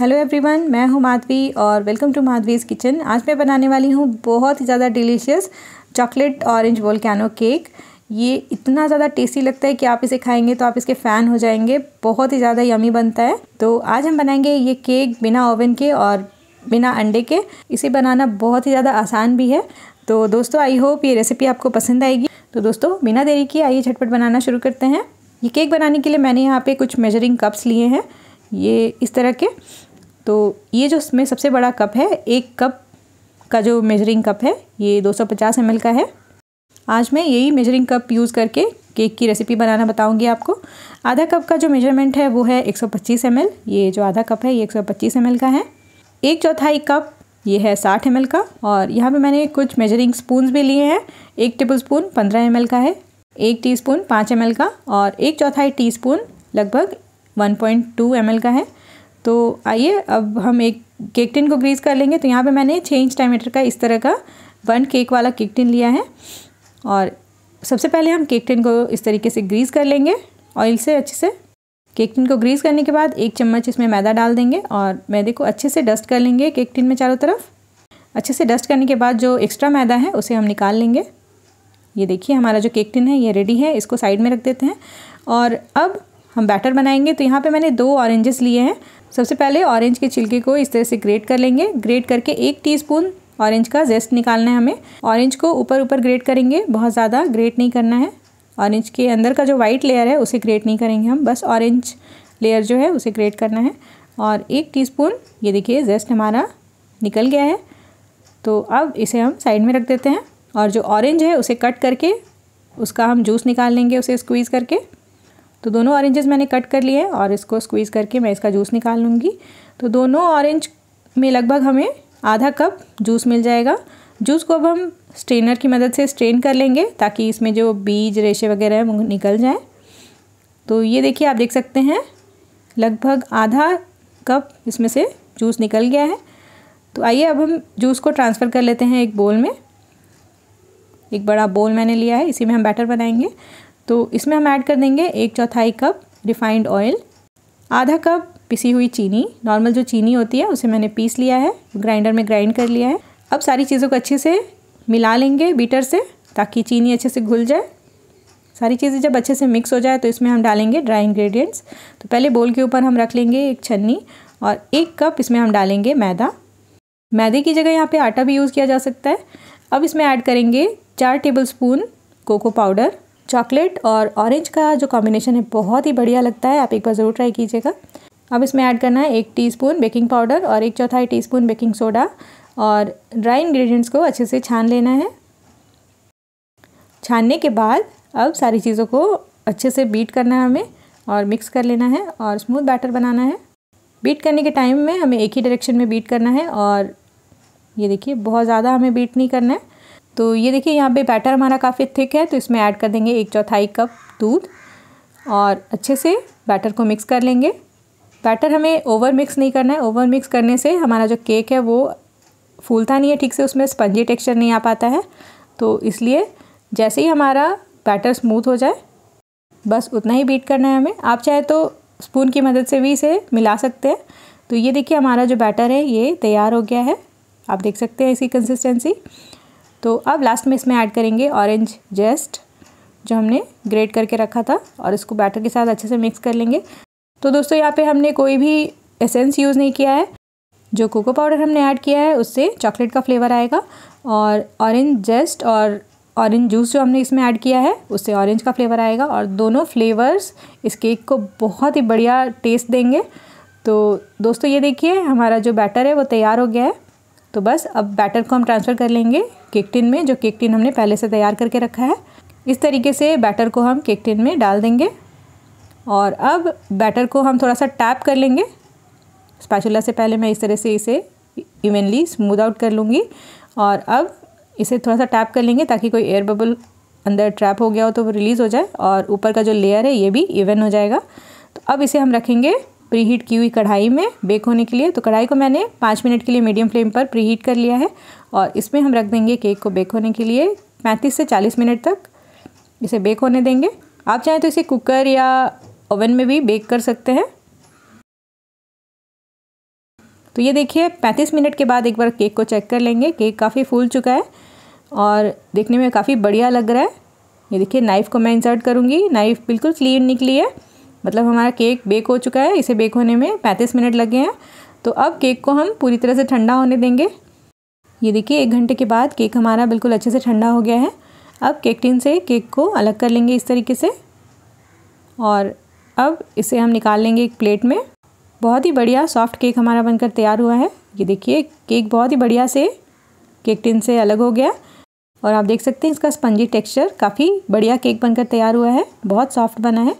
hello everyone मैं हूं माधवी और वेलकम टू माधवीज़ किचन आज मैं बनाने वाली हूं बहुत ही ज़्यादा delicious chocolate orange kinnow cake ये इतना ज़्यादा टेस्टी लगता है कि आप इसे खाएंगे तो आप इसके फ़ैन हो जाएंगे बहुत ही ज़्यादा यमी बनता है तो आज हम बनाएंगे ये केक बिना ओवन के और बिना अंडे के इसे बनाना बहुत ही ज़्यादा आसान भी है तो दोस्तों आई होप ये रेसिपी आपको पसंद आएगी तो दोस्तों बिना देरी के आइए झटपट बनाना शुरू करते हैं ये केक बनाने के लिए मैंने यहाँ पर कुछ मेजरिंग कप्स लिए हैं ये इस तरह के तो ये जो इसमें सबसे बड़ा कप है एक कप का जो मेजरिंग कप है ये 250 ml का है आज मैं यही मेजरिंग कप यूज़ करके केक की रेसिपी बनाना बताऊंगी आपको आधा कप का जो मेजरमेंट है वो है 125 ml ये जो आधा कप है ये 125 ml का है एक चौथाई कप ये है 60 एम का और यहाँ पे मैंने कुछ मेजरिंग स्पून भी लिए हैं एक टेबल स्पून पंद्रह एम का है एक टी स्पून पाँच एम का और एक चौथाई टी स्पून लगभग वन पॉइंट टू एम का है तो आइए अब हम एक केक टिन को ग्रीस कर लेंगे तो यहाँ पे मैंने छः इंच डायमीटर का इस तरह का वन केक वाला केक टिन लिया है और सबसे पहले हम केक टिन को इस तरीके से ग्रीस कर लेंगे ऑयल से अच्छे से केक टिन को ग्रीस करने के बाद एक चम्मच इसमें मैदा डाल देंगे और मैदे को अच्छे से डस्ट कर लेंगे केक टिन में चारों तरफ अच्छे से डस्ट करने के बाद जो एक्स्ट्रा मैदा है उसे हम निकाल लेंगे ये देखिए हमारा जो केक टिन है ये रेडी है इसको साइड में रख देते हैं और अब हम बैटर बनाएंगे तो यहाँ पे मैंने दो ऑरेंजेस लिए हैं सबसे पहले ऑरेंज के छिलके को इस तरह से ग्रेट कर लेंगे ग्रेट करके एक टीस्पून ऑरेंज का जेस्ट निकालना है हमें ऑरेंज को ऊपर ऊपर ग्रेट करेंगे बहुत ज़्यादा ग्रेट नहीं करना है ऑरेंज के अंदर का जो वाइट लेयर है उसे ग्रेट नहीं करेंगे हम बस ऑरेंज लेयर जो है उसे ग्रेट करना है और एक टी ये देखिए जेस्ट हमारा निकल गया है तो अब इसे हम साइड में रख देते हैं और जो ऑरेंज है उसे कट करके उसका हम जूस निकाल लेंगे उसे स्क्वीज़ करके तो दोनों ऑरेंजेस मैंने कट कर लिए हैं और इसको स्क्वीज़ करके मैं इसका जूस निकाल लूँगी तो दोनों ऑरेंज में लगभग हमें आधा कप जूस मिल जाएगा जूस को अब हम स्ट्रेनर की मदद से स्ट्रेन कर लेंगे ताकि इसमें जो बीज रेशे वगैरह हैं वो निकल जाएँ तो ये देखिए आप देख सकते हैं लगभग आधा कप इसमें से जूस निकल गया है तो आइए अब हम जूस को ट्रांसफ़र कर लेते हैं एक बोल में एक बड़ा बोल मैंने लिया है इसी में हम बैटर बनाएंगे तो इसमें हम ऐड कर देंगे एक चौथाई कप रिफाइंड ऑयल आधा कप पिसी हुई चीनी नॉर्मल जो चीनी होती है उसे मैंने पीस लिया है ग्राइंडर में ग्राइंड कर लिया है अब सारी चीज़ों को अच्छे से मिला लेंगे बीटर से ताकि चीनी अच्छे से घुल जाए सारी चीज़ें जब अच्छे से मिक्स हो जाए तो इसमें हम डालेंगे ड्राई इंग्रेडिएंट्स तो पहले बोल के ऊपर हम रख लेंगे एक छन्नी और एक कप इसमें हम डालेंगे मैदा मैदे की जगह यहाँ पे आटा भी यूज़ किया जा सकता है अब इसमें ऐड करेंगे चार tablespoon cocoa powder chocolate और ऑरेंज का जो कॉम्बिनेशन है बहुत ही बढ़िया लगता है आप एक बार ज़रूर ट्राई कीजिएगा अब इसमें ऐड करना है एक टीस्पून बेकिंग पाउडर और एक चौथाई टीस्पून बेकिंग सोडा और ड्राई इंग्रेडिएंट्स को अच्छे से छान लेना है छानने के बाद अब सारी चीज़ों को अच्छे से बीट करना है हमें और मिक्स कर लेना है और स्मूथ बैटर बनाना है बीट करने के टाइम में हमें एक ही डायरेक्शन में बीट करना है और ये देखिए बहुत ज़्यादा हमें बीट नहीं करना है तो ये देखिए यहाँ पे बैटर हमारा काफ़ी थिक है तो इसमें ऐड कर देंगे एक चौथाई कप दूध और अच्छे से बैटर को मिक्स कर लेंगे बैटर हमें ओवर मिक्स नहीं करना है ओवर मिक्स करने से हमारा जो केक है वो फूलता नहीं है ठीक से उसमें स्पंजी टेक्सचर नहीं आ पाता है तो इसलिए जैसे ही हमारा बैटर स्मूथ हो जाए बस उतना ही बीट करना है हमें आप चाहे तो स्पून की मदद से भी इसे मिला सकते हैं तो ये देखिए हमारा जो बैटर है ये तैयार हो गया है आप देख सकते हैं इसकी कंसिस्टेंसी तो अब लास्ट में इसमें ऐड करेंगे ऑरेंज जेस्ट जो हमने ग्रेट करके रखा था और इसको बैटर के साथ अच्छे से मिक्स कर लेंगे तो दोस्तों यहाँ पे हमने कोई भी एसेंस यूज़ नहीं किया है जो कोको पाउडर हमने ऐड किया है उससे चॉकलेट का फ्लेवर आएगा और ऑरेंज जेस्ट और ऑरेंज जूस जो हमने इसमें ऐड किया है उससे ऑरेंज का फ्लेवर आएगा और दोनों फ्लेवर्स इस केक को बहुत ही बढ़िया टेस्ट देंगे तो दोस्तों ये देखिए हमारा जो बैटर है वो तैयार हो गया है तो बस अब बैटर को हम ट्रांसफ़र कर लेंगे केक टिन में जो केक टिन हमने पहले से तैयार करके रखा है इस तरीके से बैटर को हम केक टिन में डाल देंगे और अब बैटर को हम थोड़ा सा टैप कर लेंगे स्पैचुला से पहले मैं इस तरह से इसे इवनली स्मूद आउट कर लूँगी और अब इसे थोड़ा सा टैप कर लेंगे ताकि कोई एयर बबल अंदर ट्रैप हो गया हो तो वो रिलीज़ हो जाए और ऊपर का जो लेयर है ये भी इवन हो जाएगा तो अब इसे हम रखेंगे प्रीहीट की हुई कढ़ाई में बेक होने के लिए तो कढ़ाई को मैंने पाँच मिनट के लिए मीडियम फ्लेम पर प्रीहीट कर लिया है और इसमें हम रख देंगे केक को बेक होने के लिए पैंतीस से चालीस मिनट तक इसे बेक होने देंगे आप चाहें तो इसे कुकर या ओवन में भी बेक कर सकते हैं तो ये देखिए पैंतीस मिनट के बाद एक बार केक को चेक कर लेंगे केक काफ़ी फूल चुका है और देखने में काफ़ी बढ़िया लग रहा है ये देखिए नाइफ़ को मैं इंसर्ट करूँगी नाइफ़ बिल्कुल क्लीन निकली है मतलब हमारा केक बेक हो चुका है इसे बेक होने में पैंतीस मिनट लगे हैं तो अब केक को हम पूरी तरह से ठंडा होने देंगे ये देखिए एक घंटे के बाद केक हमारा बिल्कुल अच्छे से ठंडा हो गया है अब केक टिन से केक को अलग कर लेंगे इस तरीके से और अब इसे हम निकाल लेंगे एक प्लेट में बहुत ही बढ़िया सॉफ्ट केक हमारा बनकर तैयार हुआ है ये देखिए केक बहुत ही बढ़िया से केक टिन से अलग हो गया और आप देख सकते हैं इसका स्पंजी टेक्सचर काफ़ी बढ़िया केक बनकर तैयार हुआ है बहुत सॉफ्ट बना है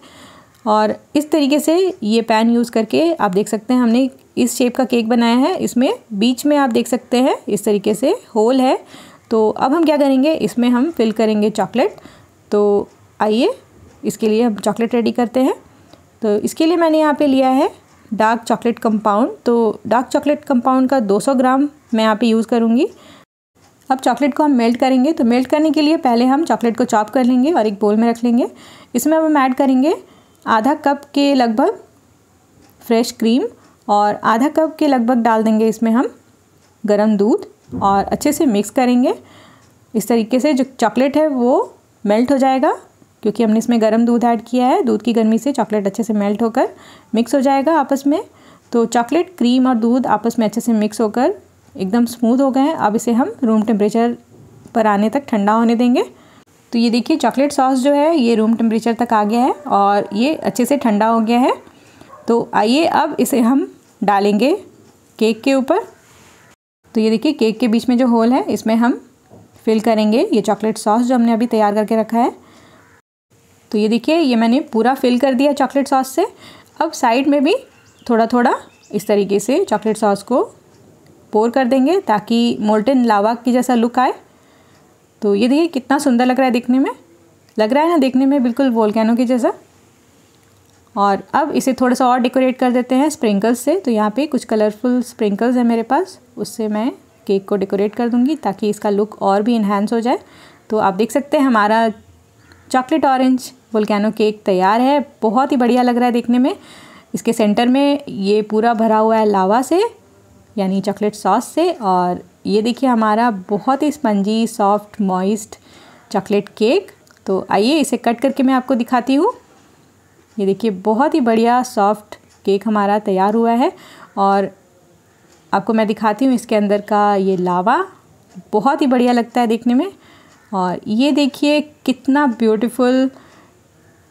और इस तरीके से ये पैन यूज़ करके आप देख सकते हैं हमने इस शेप का केक बनाया है इसमें बीच में आप देख सकते हैं इस तरीके से होल है तो अब हम क्या करेंगे इसमें हम फिल करेंगे चॉकलेट तो आइए इसके लिए हम चॉकलेट रेडी करते हैं तो इसके लिए मैंने यहाँ पे लिया है डार्क चॉकलेट कंपाउंड तो डार्क चॉकलेट कंपाउंड का 200 ग्राम मैं यहाँ पे यूज़ करूँगी अब चॉकलेट को हम मेल्ट करेंगे तो मेल्ट करने के लिए पहले हम चॉकलेट को चॉप कर लेंगे और एक बोल में रख लेंगे इसमें अब हम ऐड करेंगे आधा कप के लगभग फ्रेश क्रीम और आधा कप के लगभग डाल देंगे इसमें हम गरम दूध और अच्छे से मिक्स करेंगे इस तरीके से जो चॉकलेट है वो मेल्ट हो जाएगा क्योंकि हमने इसमें गर्म दूध ऐड किया है दूध की गर्मी से चॉकलेट अच्छे से मेल्ट होकर मिक्स हो जाएगा आपस में तो चॉकलेट क्रीम और दूध आपस में अच्छे से मिक्स होकर एकदम स्मूथ हो गए हैं अब इसे हम रूम टेम्परेचर पर आने तक ठंडा होने देंगे तो ये देखिए चॉकलेट सॉस जो है ये रूम टेम्परेचर तक आ गया है और ये अच्छे से ठंडा हो गया है तो आइए अब इसे हम डालेंगे केक के ऊपर तो ये देखिए केक के बीच में जो होल है इसमें हम फिल करेंगे ये चॉकलेट सॉस जो हमने अभी तैयार करके रखा है तो ये देखिए ये मैंने पूरा फिल कर दिया चॉकलेट सॉस से अब साइड में भी थोड़ा थोड़ा इस तरीके से चॉकलेट सॉस को पोर कर देंगे ताकि मोल्टन लावा की जैसा लुक आए तो ये देखिए कितना सुंदर लग रहा है देखने में लग रहा है ना देखने में बिल्कुल वोल्केनो के जैसा और अब इसे थोड़ा सा और डेकोरेट कर देते हैं स्प्रिंकल्स से तो यहाँ पे कुछ कलरफुल स्प्रिंकल्स हैं मेरे पास उससे मैं केक को डेकोरेट कर दूँगी ताकि इसका लुक और भी इन्हेंस हो जाए तो आप देख सकते हैं हमारा चॉकलेट ऑरेंज वोलकैनो केक तैयार है बहुत ही बढ़िया लग रहा है देखने में इसके सेंटर में ये पूरा भरा हुआ है लावा से यानी चॉकलेट सॉस से और ये देखिए हमारा बहुत ही spongy soft moist chocolate cake तो आइए इसे कट करके मैं आपको दिखाती हूँ ये देखिए बहुत ही बढ़िया सॉफ्ट केक हमारा तैयार हुआ है और आपको मैं दिखाती हूँ इसके अंदर का ये लावा बहुत ही बढ़िया लगता है देखने में और ये देखिए कितना ब्यूटीफुल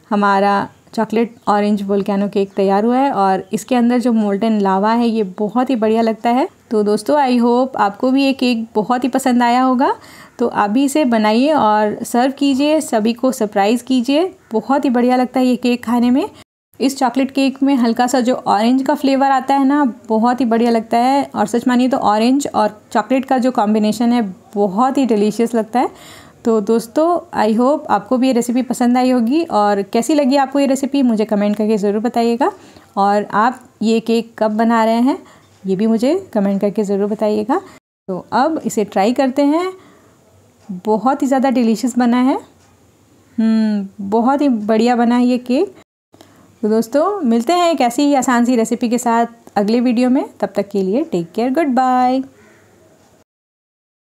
हमारा चॉकलेट ऑरेंज वोल्केनो केक तैयार हुआ है और इसके अंदर जो मोल्टन लावा है ये बहुत ही बढ़िया लगता है तो दोस्तों आई होप आपको भी ये केक बहुत ही पसंद आया होगा तो आप भी इसे बनाइए और सर्व कीजिए सभी को सरप्राइज़ कीजिए बहुत ही बढ़िया लगता है ये केक खाने में इस चॉकलेट केक में हल्का सा जो ऑरेंज का फ्लेवर आता है ना बहुत ही बढ़िया लगता है और सच मानिए तो ऑरेंज और चॉकलेट का जो कॉम्बिनेशन है बहुत ही डिलीशियस लगता है तो दोस्तों आई होप आपको भी ये रेसिपी पसंद आई होगी और कैसी लगी आपको ये रेसिपी मुझे कमेंट करके ज़रूर बताइएगा और आप ये केक कब बना रहे हैं ये भी मुझे कमेंट करके ज़रूर बताइएगा तो अब इसे ट्राई करते हैं बहुत ही ज़्यादा डिलीशियस बना है हम्म, बहुत ही बढ़िया बना है ये केक तो दोस्तों मिलते हैं एक ऐसी ही आसान सी रेसिपी के साथ अगले वीडियो में तब तक के लिए टेक केयर गुड बाय